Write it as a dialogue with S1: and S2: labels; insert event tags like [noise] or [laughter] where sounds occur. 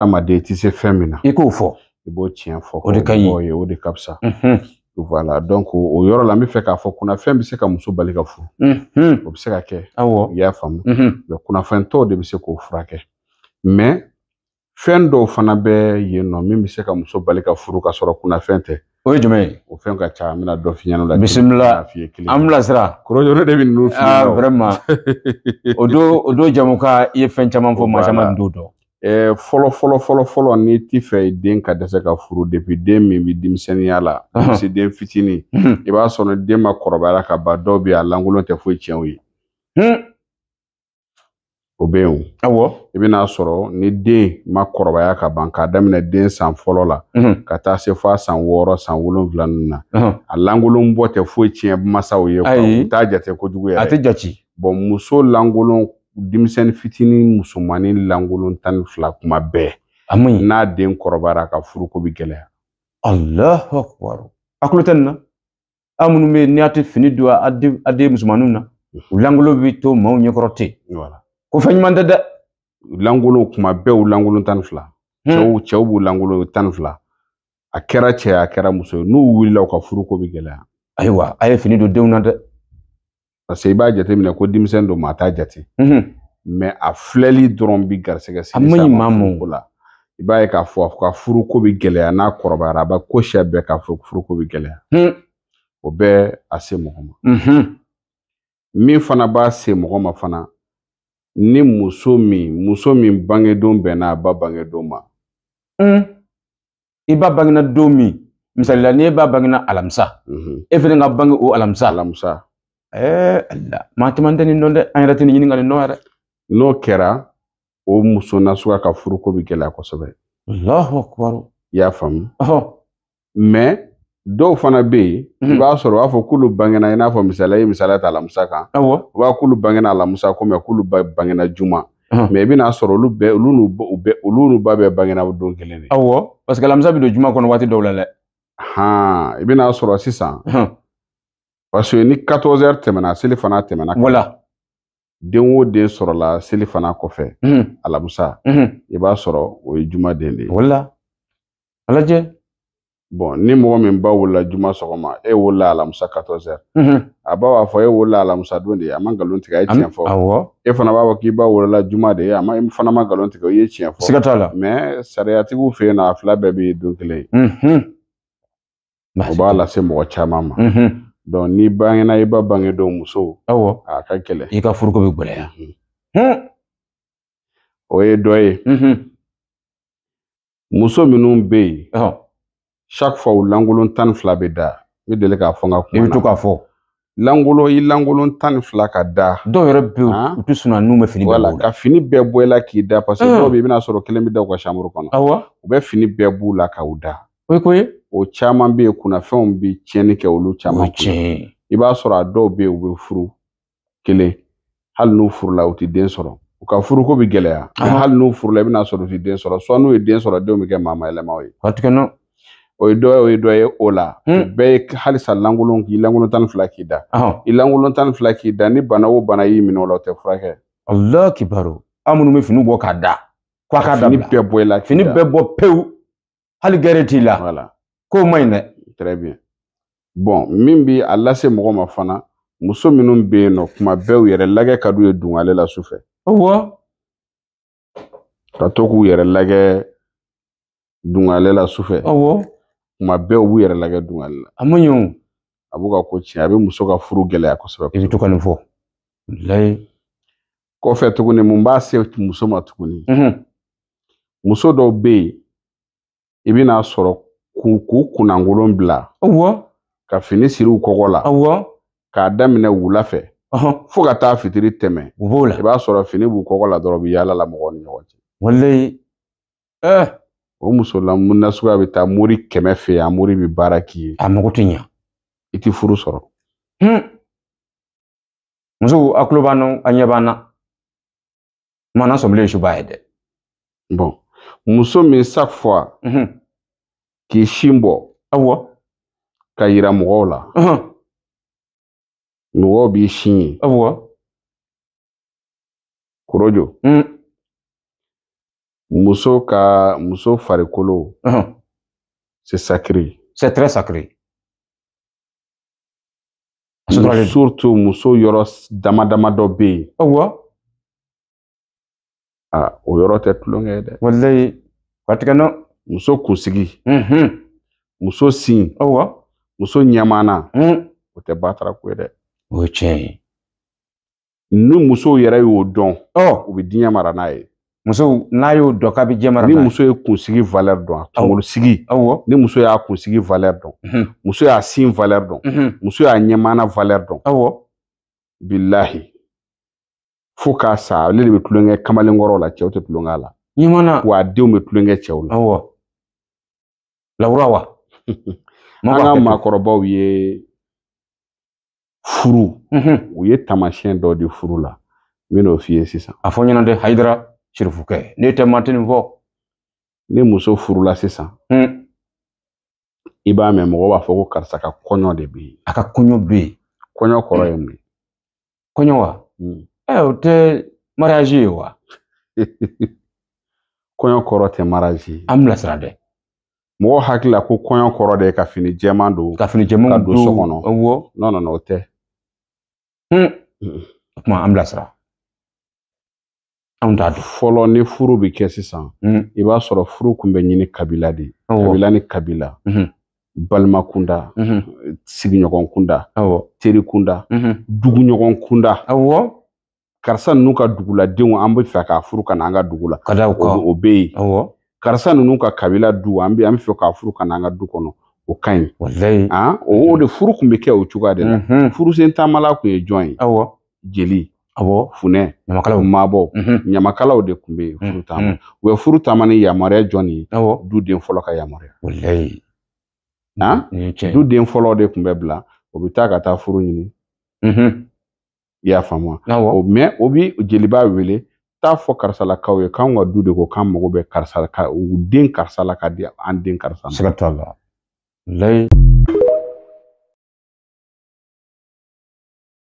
S1: Adamaden i tɛ se fɛn min na i k'o fɔ i b'o tiɲɛ o de o de ka fisa mhm. voilà donc o yɔrɔ la n bɛ fɛ k'a fɔ kunnafɛn bɛ se ka muso bali ka furu mhm. o bɛ se ka kɛ awɔ i y'a faamu mhm. kunnafɛntɔw de bɛ se k'o furakɛ mais fɛn dɔw fana bɛ yen nɔ min bɛ se ka muso bali ka furu ka sɔrɔ kunnafɛn tɛ o ye jumɛn o fɛn ka ca an bɛna dɔ f'i ɲɛna o la bisimila an bilasira korojolo de bɛ ninnu f'i ah, ɲɛna vraiment [laughs] o don o don jamu ye fɛn caman fɔ maa caman t'o fɔlɔ fɔlɔ fɔlɔ fɔlɔ n'i t'i fɛ i den ka dɛsɛ ka furu den min bɛ denmisɛnninya la se [laughs] den fitinin i b'a sɔrɔ den ma kɔrɔbaya ka ban dɔw bɛ a lankolon tɛ foyi tiɲɛ o ye o bɛ yen awɔ i bɛn'a sɔrɔ ni den ma kɔrɔbaya ka ban k'a daminɛ den san fɔlɔ la ka taa se f'a san wɔɔrɔ san wolonwula ninnu na a lankolon bɔ tɛ foyi tiɲɛ masaw ye ayi u t'a jate kojugu yɛrɛ a tɛ jate muso lankolon denmisɛnnin fitinin musomanin lankolon tan ni fila kuma bɛɛ n'a den kɔrɔbayara ka furuko bɛ gɛlɛya alahu akbar a kulo tɛ nin na a minnu bɛ yen n'i y'a tɛ fini don a den musomaninw na u lankolon bɛ to maaw ɲɛkɔrɔ ten ko fɛn ɲuman tɛ dɛ lankolon kuma bɛɛ u lankolon tan ni fila hmm. cɛw cɛw b'u lankolon tan ni fila a kɛra cɛ a kɛra muso ye n'u wulila u ka furuko bɛ gɛlɛya ayiwa a ye fini don denw na dɛ parce que i b'a jateminɛ ko denmisɛnnin a filɛli dɔrɔn bi garisɛgɛ sigi sa ma ko la i b'a ye k'a fɔ a ka furuko bɛ gɛlɛya n'a kɔrɔbayara a b'a ko siya bɛɛ k'a fɔ furuko bɛ gɛlɛya o bɛɛ a se mɔgɔ ma min fana b'a se mɔgɔ fana ni muso min muso min bangedon bɛnna a ba bangedon ma i ba bangena don min misalila ni e ba bangena alamisa e fana ka bange o alamisa alamisa ee ala maa caman tɛ nin dɔn dɛ an yɛrɛ n'o kɛra o muso nasuguya ka furuko bɛ gɛlɛya kosɛbɛ alahu akubaru i y'a faamu mɛ dɔw fana be yen i b'a sɔrɔ u b'a fɔ bangena i n'a fɔ misaliya i ye misaliya ta alamusa kan awɔ u ko mɛ k'olu ba bangena juma mɛ i bɛn'a sɔrɔ olu bɛɛ olu n'u ba bɛɛ olu n'u ba bɛɛ bangena don kelen de parce que alamusa bɛ don juma kɔnɔ waati dɔw la dɛ han i bɛn'a sɔrɔ sisan parce que ni 14h tɛmɛna seli fana tɛmɛna voilà den o den sɔrɔla seli fana kɔfɛ alamusa mm. i b'a sɔrɔ o ye juma den de ye a lajɛ bon ni mɔgɔ min ba wolola juma sɔgɔma e wolola alamusa 14h mm -hmm. a ba b'a fɔ e wolola alamusa don de ye a ma nkalon tigɛ a ye tiɲɛ fɔ awɔ e fana b'a fɔ k'i ba wolola juma de ye a ma e fana ma nkalon tigɛ o ye tiɲɛ fɔ siga t'a la mais sariyatigiw fɛ yen nɔ a fila bɛɛ bɛ don kelen ye o b'a lase mɔgɔ caman ma ni bangena i ba bange don muso awɔ a ka gɛlɛn i ka furuko bɛ gɛlɛya mhm. o ye dɔ ye mhm. muso minnu bɛ yen chaque fois lankolon tan ni fila bɛ da n bɛ deli k'a fɔ n ka kuma na i bɛ to k'a fɔ langolo i lankolon tan ni fila ka da dɔw yɛrɛ bɛ yen u tɛ sunɔgɔ n'u bɛ fini bɛɛ bɔ ka fini bɛɛ bɔ i la k'i da parce que dɔw bɛ yen i bɛna sɔrɔ kelen bɛ da u ka samuru kɔnɔ awɔ u bɛ fini bɛɛ b'u la k'u da koyi o caman bɛ yen kunnafɛnw bɛ tiɲɛni kɛ olu caman kun i b'a sɔrɔ a dɔw bɛ yen u bɛ furu kelen hali n'u furula u tɛ den sɔrɔ u ka furuko bɛ gɛlɛya hali n'u furula i bɛna sɔrɔ u tɛ den sɔrɔ sɔn n'u ye den sɔrɔ denw bɛ kɛ maa yɛlɛmaw ye o ye dɔ ye o ye dɔ ye o la hmm. bɛɛ ye halisa lankolon k'i lankolon tan ni fila k'i da i lankolon tan ni fila k'i da ni bana o bana y'i minɛ o la o tɛ furakɛ ala an minnu bɛ fini bɔ k'a da k'a ka da fini bɛɛ bɔ i la fini bɛɛ bɔ pewu hali gɛrɛ t'i la voilà. ko ma ɲi dɛ très bien bon min bi a lase mɔgɔ ma fana muso minnu bɛ yen nɔ kuma bɛɛ u yɛrɛ lagɛ ka d'u ye dungale la sufɛ awɔ ka to k'u yɛrɛ lagɛ dungale la sufɛ awɔ kuma bɛɛ u b'u yɛrɛ lagɛ dungale la a ma ɲi o a b'u ka ko tiɲɛ a bɛ muso ka furu gɛlɛya kosɛbɛ i bɛ to ka nin fɔ layi kɔfɛ tuguni mun b'a se muso ma tuguni muso dɔw bɛ yen i bɛna sɔrɔ k'u kunnankolon bila ka fini siri u kɔgɔ la k'a daminɛ wula fɛ fo ka taa fitiri tɛmɛ u b'o la i b'a sɔrɔ fini b'u kɔgɔ la dɔrɔn u bɛ yaala la mɔgɔw ni ɲɔgɔn cɛ walayi ɛɛ o muso lamun nasuguya bɛ taa mori kɛmɛ fɛ yan mori bɛ baara k'i ye a mago tɛ ɲa i tɛ furu sɔrɔ musow a tulo b'an na a ɲɛ b'an na mana sɔmilen su b'a ye dɛ bɔn muso me fois k'i mhm. sin Awa. awɔ ka yira mɔgɔw la mɔgɔw mhm. b'i mhm. muso ka muso farikolo c'est sacré c'est très sacré surtout muso Yoros dama dama dɔ ouais. a ah, o yɔrɔ tɛ tulonkɛ ye dɛ. walayi fatigɛnɔ. muso kunsigi. Mm-hmm. muso sin. awɔ. muso ɲɛmana. Mm. o tɛ batarako ye dɛ. o ye tiɲɛ ye. ni musow yɛrɛ y'o dɔn. ɔ u bɛ diɲɛ mara n'a ye. musow n'a y'o dɔn k'a bɛ diɲɛ mara n'a ye. ni muso ye kunsigi valeur dɔn a kunkolosigi. awɔ ni muso y'a kunsigi valeur dɔn. Mm-hmm. muso y'a sin valeur dɔn. Mm-hmm. muso y'a ɲɛmana valeur dɔn. awɔ. bilahi. fo k'a sa ale de bɛ tulonkɛ kamalenkɔrɔ la cɛw tɛ tulonkɛ la ɲamana wa denw bɛ tulonkɛ cɛw la awɔ lawura [laughs] wa an ka maakɔrɔbaw ye furu mhm. u ye taamasiyɛn dɔ di furu la min'o fiye n'o f'i ye sisan a fɔ ɲɛna dɛ hayidara sirifukɛ ne tɛ matini fɔ ni muso furula sisan hmm. i b'a mɛn mɔgɔw b'a fɔ ko karisa ka kɔɲɔ de bɛ yen a ka kɔɲɔ bɛ yen kɔɲɔ kɔrɔ ye mun ye kɔɲɔ wa hmm. Ewe te mariage ye wa? kɔɲɔ kɔrɔ tɛ mariage ye. An bilasira dɛ. Mɔgɔw hakili la ko kɔɲɔ kɔrɔ de ka fini jɛman don. Ka fini jɛman don. Ka don so kɔnɔ. Awɔ. Non non non o tɛ. Hun. Hmm. O tuma an bilasira. Anw t'a dɔn. Fɔlɔ ni furu bɛ kɛ sisan. Hmm. I b'a sɔrɔ furu tun bɛ ɲini kabila de. Awɔ. Kabila ni kabila. Hmm. balima kunda sigiɲɔgɔn kunda teri kunda dugu ɲɔgɔn kunda awɔ karisa ninnu ka duguladenw an bɛ fɛ k'a furu ka na an ka dugu la o kan o karisa ninnu ka kabila du an bɛ an bɛ fɛ k'a furu ka an ka du kɔnɔ o ka ɲi walayi o de furu tun bɛ kɛ o cogoya de la furusen taamala tun ye jɔn ye jeli awɔ funɛ ɲamakalaw mabɔ ɲamakalaw de tun bɛ yen furu taama u ye furu taama ni yamaruya jɔn de ye awɔ fɔlɔ ka yamaruya walayi han fɔlɔ de tun bɛ bila o bɛ taa ka taa furu ɲini i y'a faamu wa oh, mɛ o bi jeliba wele t'a fɔ karisalakaw ye k'anw ka du de ko k'an mago bɛ karisa ka u den karisa la ka di an den karisa ma. siga t'a la. layi.